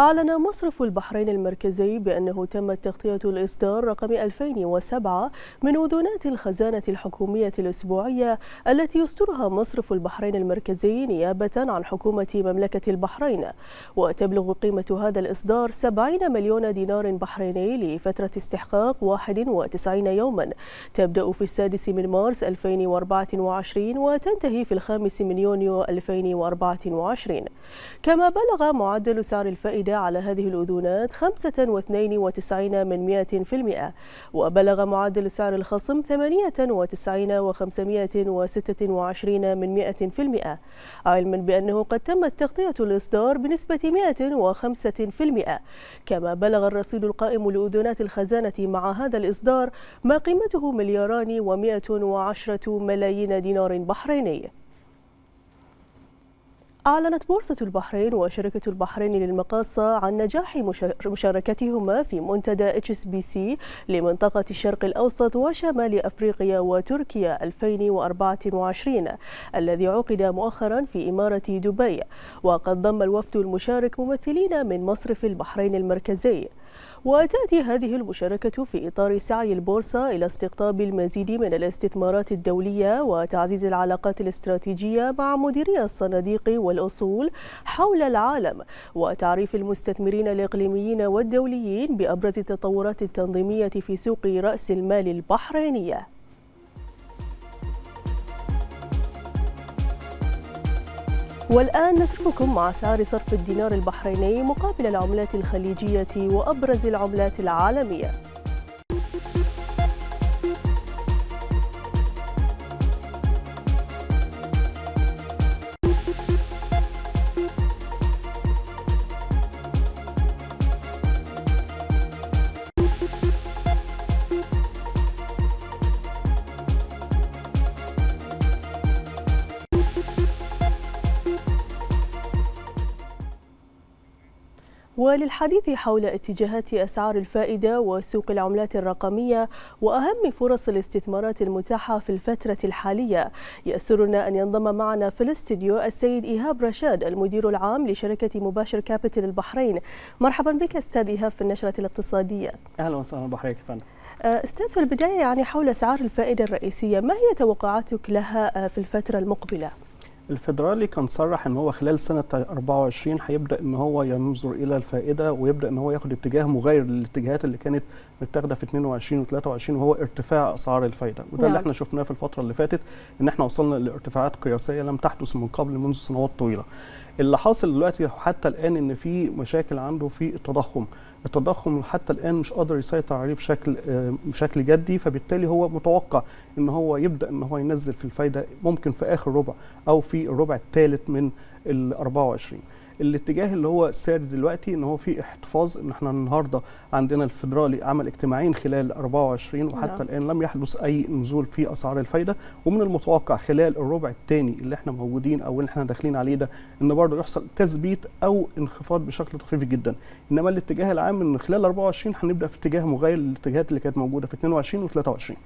أعلن مصرف البحرين المركزي بأنه تم تغطية الإصدار رقم 2007 من أذونات الخزانة الحكومية الأسبوعية التي يصدرها مصرف البحرين المركزي نيابة عن حكومة مملكة البحرين وتبلغ قيمة هذا الإصدار 70 مليون دينار بحريني لفترة استحقاق 91 يوما تبدأ في السادس من مارس 2024 وتنتهي في الخامس من يونيو 2024 كما بلغ معدل سعر الفائدة على هذه الأذونات 95 من 100 في المئة وبلغ معدل سعر الخصم 98 و526 من 100 في المئة علما بأنه قد تمت تغطية الإصدار بنسبة 105 في المئة كما بلغ الرصيد القائم لأذونات الخزانة مع هذا الإصدار ما قيمته ملياران و110 ملايين دينار بحريني أعلنت بورصة البحرين وشركة البحرين للمقاصة عن نجاح مشاركتهما في منتدى HSBC لمنطقة الشرق الأوسط وشمال أفريقيا وتركيا 2024 الذي عقد مؤخرا في إمارة دبي وقد ضم الوفد المشارك ممثلين من مصرف البحرين المركزي وتأتي هذه المشاركة في إطار سعي البورصة إلى استقطاب المزيد من الاستثمارات الدولية وتعزيز العلاقات الاستراتيجية مع مديري الصناديق والأصول حول العالم وتعريف المستثمرين الإقليميين والدوليين بأبرز التطورات التنظيمية في سوق رأس المال البحرينية والآن نترككم مع سعر صرف الدينار البحريني مقابل العملات الخليجية وأبرز العملات العالمية وللحديث حول اتجاهات أسعار الفائدة وسوق العملات الرقمية وأهم فرص الاستثمارات المتاحة في الفترة الحالية يأسرنا أن ينضم معنا في الاستديو السيد إيهاب رشاد المدير العام لشركة مباشر كابيتال البحرين مرحبا بك أستاذ إيهاب في النشرة الاقتصادية أهلا وسهلا بحضرتك يا فندم أه، استاذ في البدايه يعني حول اسعار الفائده الرئيسيه ما هي توقعاتك لها أه، في الفتره المقبله الفيدرالي كان صرح ان هو خلال سنه 24 هيبدا ان هو ينظر الى الفائده ويبدا ان هو ياخد اتجاه مغاير للاتجاهات اللي كانت متاخده في 22 و23 وهو ارتفاع اسعار الفائده وده نعم. اللي احنا شفناه في الفتره اللي فاتت ان احنا وصلنا لارتفاعات قياسيه لم تحدث من قبل منذ سنوات طويله اللي حاصل دلوقتي حتى الان ان في مشاكل عنده في التضخم التضخم حتى الان مش قادر يسيطر عليه بشكل آه، بشكل جدي فبالتالي هو متوقع ان هو يبدا ان هو ينزل في الفايده ممكن في اخر ربع او في الربع الثالث من ال 24 الاتجاه اللي هو ساري دلوقتي ان هو في احتفاظ ان احنا النهارده عندنا الفدرالي عمل اجتماعين خلال 24 وحتى نعم. الان لم يحدث اي نزول في اسعار الفايده ومن المتوقع خلال الربع الثاني اللي احنا موجودين او اللي احنا داخلين عليه ده ان برضه يحصل تثبيت او انخفاض بشكل طفيف جدا انما الاتجاه العام ان خلال 24 هنبدا في اتجاه مغاير للاتجاهات اللي كانت موجوده في 22 و 23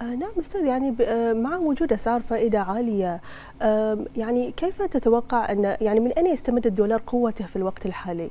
آه نعم استاذ يعني آه، مع وجود اسعار فائده عاليه آه يعني كيف تتوقع ان يعني من اين يستمد الدولار قوته في الوقت الحالي؟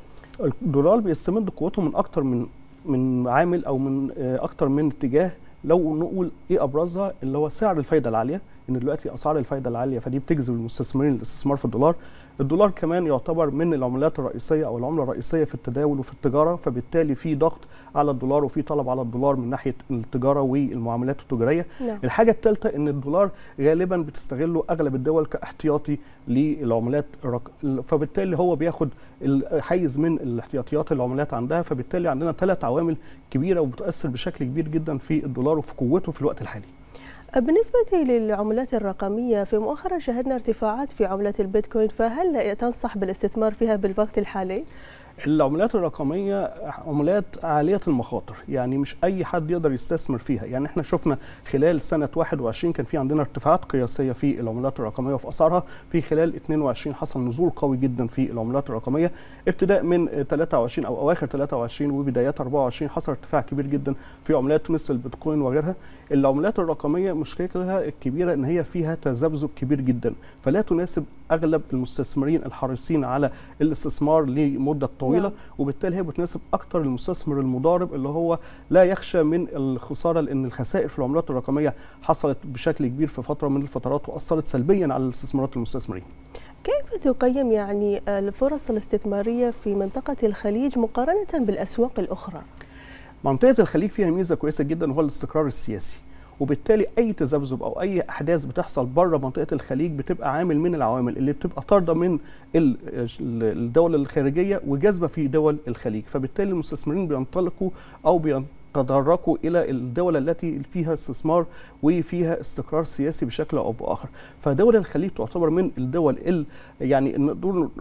الدولار بيستمد قوته من اكثر من من عامل او من آه، اكثر من اتجاه لو نقول ايه ابرزها اللي هو سعر الفايده العاليه ان دلوقتي اسعار الفايده العاليه فدي بتجذب المستثمرين للاستثمار في الدولار الدولار كمان يعتبر من العملات الرئيسيه او العمله الرئيسيه في التداول وفي التجاره فبالتالي في ضغط على الدولار وفي طلب على الدولار من ناحيه التجاره والمعاملات التجاريه نعم. الحاجه الثالثه ان الدولار غالبا بتستغله اغلب الدول كاحتياطي للعملات الرك... فبالتالي هو بياخد الحيز من الاحتياطيات العملات عندها فبالتالي عندنا ثلاث عوامل كبيره وبتاثر بشكل كبير جدا في الدولار وفي قوته في الوقت الحالي بالنسبة للعملات الرقمية في مؤخرا شهدنا ارتفاعات في عملة البيتكوين فهل تنصح بالاستثمار فيها بالوقت الحالي؟ العملات الرقميه عملات عاليه المخاطر يعني مش اي حد يقدر يستثمر فيها يعني احنا شفنا خلال سنه 21 كان في عندنا ارتفاعات قياسيه في العملات الرقميه وفي اسعارها في خلال 22 حصل نزول قوي جدا في العملات الرقميه ابتداء من 23 او اواخر 23 وبدايات 24 حصل ارتفاع كبير جدا في عملات مثل البيتكوين وغيرها العملات الرقميه مشكلتها الكبيره ان هي فيها تذبذب كبير جدا فلا تناسب اغلب المستثمرين الحريصين على الاستثمار لمده طويله نعم. وبالتالي هي بتناسب اكثر المستثمر المضارب اللي هو لا يخشى من الخساره لان الخسائر في العملات الرقميه حصلت بشكل كبير في فتره من الفترات واثرت سلبيا على الاستثمارات المستثمرين. كيف تقيم يعني الفرص الاستثماريه في منطقه الخليج مقارنه بالاسواق الاخرى؟ منطقه الخليج فيها ميزه كويسه جدا وهو الاستقرار السياسي. وبالتالي اي تذبذب او اي احداث بتحصل بره منطقه الخليج بتبقى عامل من العوامل اللي بتبقى طارده من الدول الخارجيه وجاذبه في دول الخليج فبالتالي المستثمرين بينطلقوا او بينطلقوا تدركوا الى الدول التي فيها استثمار وفيها استقرار سياسي بشكل او باخر فدول الخليج تعتبر من الدول ال يعني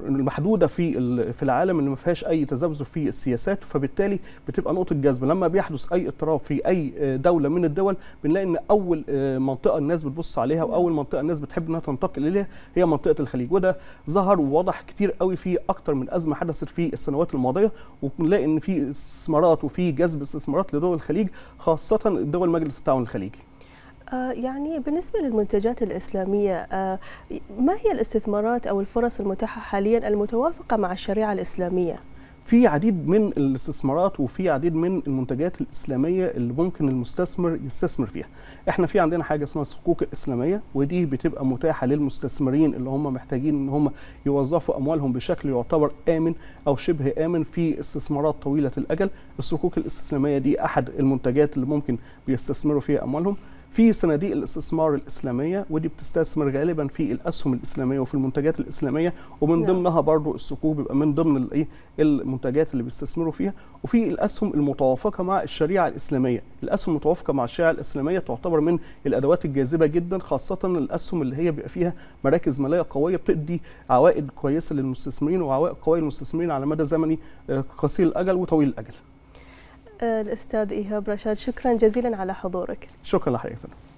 المحدوده في في العالم اللي ما فيهاش اي تذبذب في السياسات فبالتالي بتبقى نقطه جذب لما بيحدث اي اضطراب في اي دوله من الدول بنلاقي ان اول منطقه الناس بتبص عليها واول منطقه الناس بتحب انها تنتقل اليها هي منطقه الخليج وده ظهر ووضح كتير قوي في اكتر من ازمه حدثت في السنوات الماضيه وبنلاقي ان في استثمارات وفي جذب استثمارات دول الخليج خاصه دول مجلس التعاون الخليجي آه، يعني بالنسبة للمنتجات الإسلامية آه، ما هي الاستثمارات أو الفرص المتاحة حاليا المتوافقة مع الشريعة الإسلامية؟ في عديد من الاستثمارات وفي عديد من المنتجات الاسلاميه اللي ممكن المستثمر يستثمر فيها احنا في عندنا حاجه اسمها الصكوك الاسلاميه ودي بتبقى متاحه للمستثمرين اللي هم محتاجين ان هم يوظفوا اموالهم بشكل يعتبر امن او شبه امن في استثمارات طويله الاجل الصكوك الاسلاميه دي احد المنتجات اللي ممكن بيستثمروا فيها اموالهم في صناديق الاستثمار الاسلاميه ودي بتستثمر غالبا في الاسهم الاسلاميه وفي المنتجات الاسلاميه ومن نعم. ضمنها برضو السكوك بيبقى من ضمن الايه المنتجات اللي بيستثمروا فيها وفي الاسهم المتوافقه مع الشريعه الاسلاميه الاسهم المتوافقه مع الشريعه الاسلاميه تعتبر من الادوات الجاذبه جدا خاصه الاسهم اللي هي بيبقى فيها مراكز ماليه قويه بتدي عوائد كويسه للمستثمرين وعوائد قويه للمستثمرين على مدى زمني آه، قصير الاجل وطويل الاجل الأستاذ إيهاب رشاد شكرا جزيلا على حضورك شكرا لحضرتك